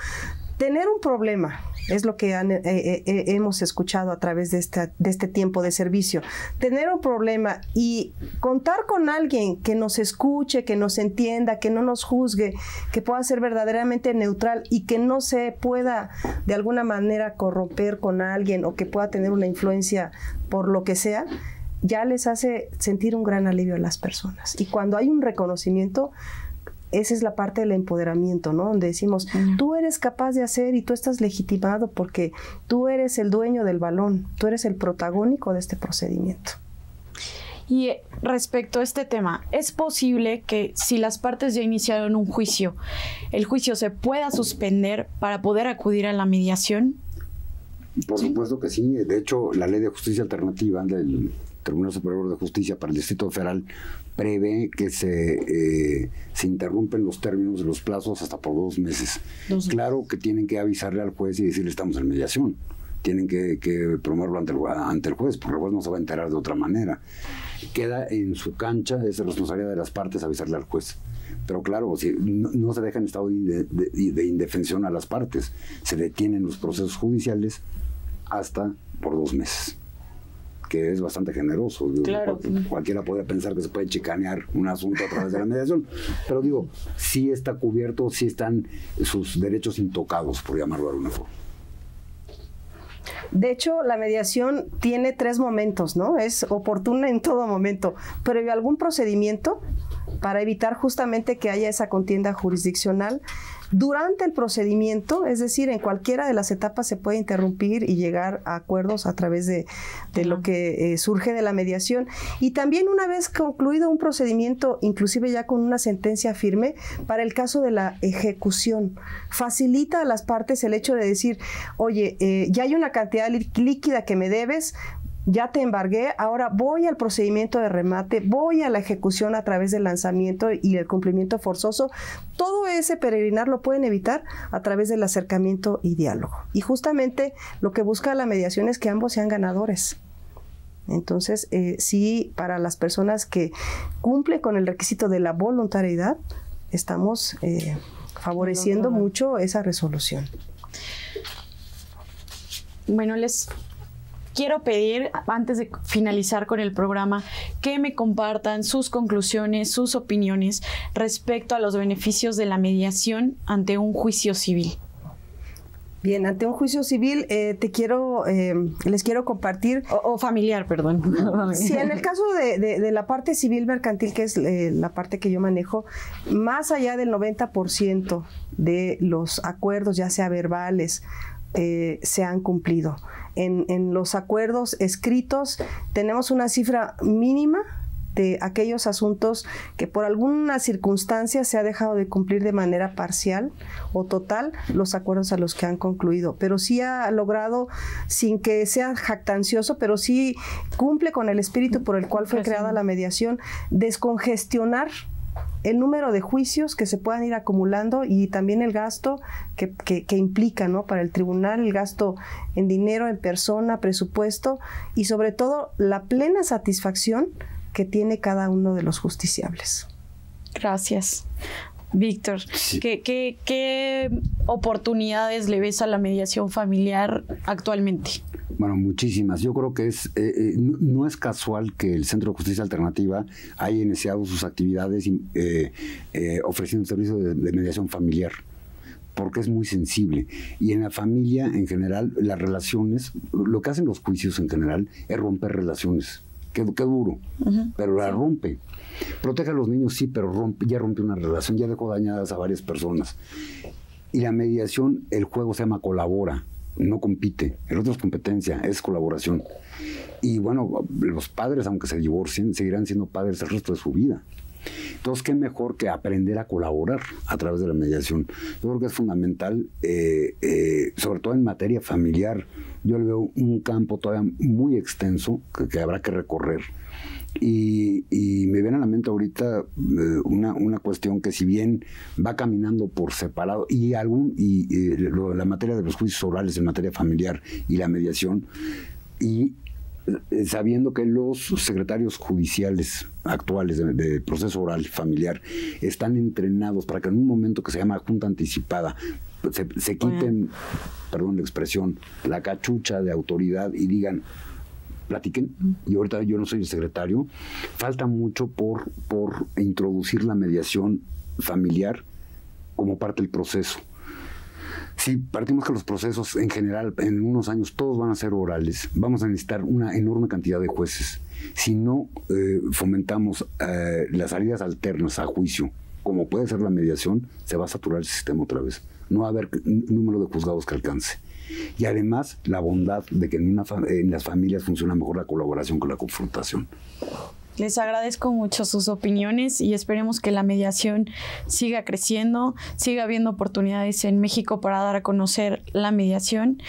Speaker 4: tener un problema es lo que eh, eh, eh, hemos escuchado a través de, de este tiempo de servicio. Tener un problema y contar con alguien que nos escuche, que nos entienda, que no nos juzgue, que pueda ser verdaderamente neutral y que no se pueda de alguna manera corromper con alguien o que pueda tener una influencia por lo que sea, ya les hace sentir un gran alivio a las personas. Y cuando hay un reconocimiento, esa es la parte del empoderamiento, ¿no? Donde decimos, tú eres capaz de hacer y tú estás legitimado porque tú eres el dueño del balón, tú eres el protagónico de este procedimiento.
Speaker 2: Y eh, respecto a este tema, ¿es posible que si las partes ya iniciaron un juicio, el juicio se pueda suspender para poder acudir a la mediación?
Speaker 5: Por supuesto que sí. De hecho, la ley de justicia alternativa del Tribunal Superior de Justicia para el Distrito Federal prevé que eh, se, interrumpen los términos de los plazos hasta por dos meses. Claro que tienen que avisarle al juez y decirle estamos en mediación. Tienen que, que promoverlo ante el, ante el juez, porque el juez no se va a enterar de otra manera. Queda en su cancha, es responsabilidad de las partes avisarle al juez. Pero claro, si no, se deja en estado de indefensión a las partes, se detienen los procesos judiciales hasta por dos meses que es bastante generoso. Cualquiera podría pensar que se puede chicanear un asunto a través de la mediación, pero digo, sí está cubierto, sí están sus derechos intocados, por llamarlo de alguna forma.
Speaker 4: De hecho, la mediación tiene tres momentos, ¿no? Es oportuna en todo momento, pero ¿hay algún procedimiento para evitar justamente que haya esa contienda jurisdiccional durante el procedimiento, es decir, en cualquiera de las etapas se puede interrumpir y llegar a acuerdos a través de, lo que eh, surge de la mediación. Y también una vez concluido un procedimiento, inclusive ya con una sentencia firme, para el caso de la ejecución, facilita a las partes el hecho de decir, oye, eh, ya hay una cantidad líquida que me debes, ya te embargué, ahora voy al procedimiento de remate, voy a la ejecución a través del lanzamiento y el cumplimiento forzoso. Todo ese peregrinar lo pueden evitar a través del acercamiento y diálogo. Y justamente lo que busca la mediación es que ambos sean ganadores. Entonces, eh, sí, para las personas que cumplen con el requisito de la voluntariedad, estamos eh, favoreciendo mucho esa resolución. Bueno, les
Speaker 2: quiero pedir, antes de finalizar con el programa, que me compartan sus conclusiones, sus opiniones respecto a los beneficios de la mediación ante un juicio civil.
Speaker 4: Bien, ante un juicio civil eh, te quiero, eh, les quiero compartir... O, familiar, perdón. sí, en el caso de, la parte civil mercantil, que es eh, la parte que yo manejo, más allá del 90% de los acuerdos, ya sea verbales, se han cumplido en, los acuerdos escritos tenemos una cifra mínima de aquellos asuntos que por alguna circunstancia se ha dejado de cumplir de manera parcial o total los acuerdos a los que han concluido. Pero sí ha logrado, sin que sea jactancioso, pero sí cumple con el espíritu por el cual fue creada la mediación, descongestionar el número de juicios que se puedan ir acumulando y también el gasto que, que, implica ¿no? para el tribunal, el gasto en dinero, en persona, presupuesto y sobre todo la plena satisfacción que tiene cada uno de los justiciables. Gracias. Víctor, ¿qué, qué, qué
Speaker 2: oportunidades le ves a la mediación familiar actualmente?
Speaker 5: Bueno, muchísimas. Yo creo que es eh, eh, no es casual que el Centro de Justicia Alternativa haya iniciado sus actividades eh, ofreciendo servicios servicio de, mediación familiar porque es muy sensible. Y en la familia, en general, las relaciones, lo que hacen los juicios en general es romper relaciones. Qué, qué duro, pero la rompe. Protege a los niños, sí, pero rompe, ya rompe una relación, ya dejó dañadas a varias personas. Y la mediación, el juego se llama colabora no compite, el otro es competencia, es colaboración. Y bueno, los padres, aunque se divorcien, seguirán siendo padres el resto de su vida. Entonces, qué mejor que aprender a colaborar a través de la mediación. Yo creo que es fundamental, eh, eh, sobre todo en materia familiar. Yo le veo un campo todavía muy extenso que habrá que recorrer y, me viene a la mente ahorita eh, una, cuestión que si bien va caminando por separado y algún y, la materia de los juicios orales en materia familiar y la mediación y eh, sabiendo que los secretarios judiciales actuales de, proceso oral familiar están entrenados para que en un momento que se llama junta anticipada se, se quiten, perdón la expresión, la cachucha de autoridad y digan, platiquen. Y ahorita yo no soy el secretario. Falta mucho por, por introducir la mediación familiar como parte del proceso. Si partimos que los procesos en general, en unos años, todos van a ser orales, vamos a necesitar una enorme cantidad de jueces. Si no eh, fomentamos eh, las salidas alternas a juicio, como puede ser la mediación, se va a saturar el sistema otra vez. No va a haber número de juzgados que alcance. Y además la bondad de que en, las familias funciona mejor la colaboración con la confrontación.
Speaker 2: Les agradezco mucho sus opiniones y esperemos que la mediación siga creciendo, siga habiendo oportunidades en México para dar a conocer la mediación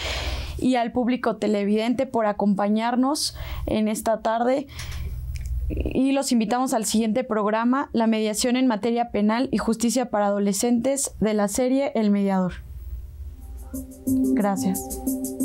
Speaker 2: y al público televidente por acompañarnos en esta tarde. Y los invitamos al siguiente programa, La mediación en materia penal y justicia para adolescentes de la serie El Mediador. Gracias.